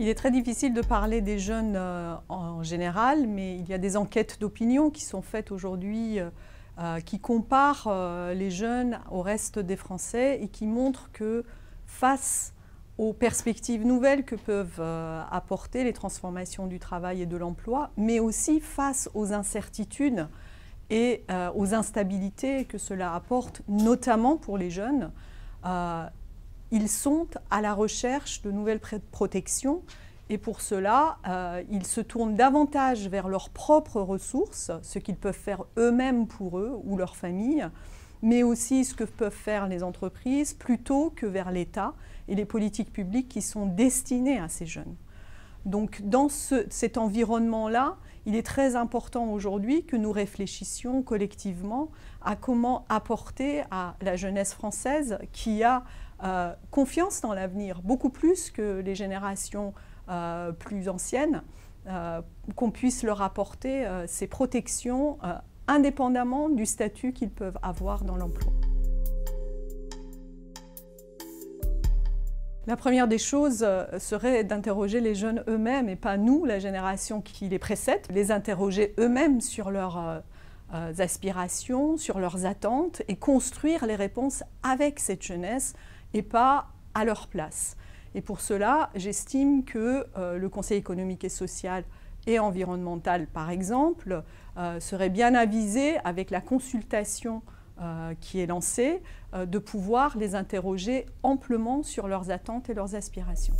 Il est très difficile de parler des jeunes euh, en général, mais il y a des enquêtes d'opinion qui sont faites aujourd'hui euh, euh, qui comparent les jeunes au reste des Français et qui montrent que face aux perspectives nouvelles que peuvent apporter les transformations du travail et de l'emploi, mais aussi face aux incertitudes et aux instabilités que cela apporte, notamment pour les jeunes, ils sont à la recherche de nouvelles protections et pour cela, euh, ils se tournent davantage vers leurs propres ressources, ce qu'ils peuvent faire eux-mêmes pour eux ou leur famille, mais aussi ce que peuvent faire les entreprises, plutôt que vers l'État et les politiques publiques qui sont destinées à ces jeunes. Donc dans cet environnement-là, il est très important aujourd'hui que nous réfléchissions collectivement à comment apporter à la jeunesse française qui a euh, confiance dans l'avenir, beaucoup plus que les générations euh, plus anciennes, euh, qu'on puisse leur apporter ces protections indépendamment du statut qu'ils peuvent avoir dans l'emploi. La première des choses serait d'interroger les jeunes eux-mêmes et pas nous, la génération qui les précède, les interroger eux-mêmes sur leurs aspirations, sur leurs attentes et construire les réponses avec cette jeunesse et pas à leur place. Et pour cela, j'estime que euh, le Conseil économique et social et environnemental, par exemple, euh, serait bien avisé avec la consultation euh, qui est lancée, de pouvoir les interroger amplement sur leurs attentes et leurs aspirations.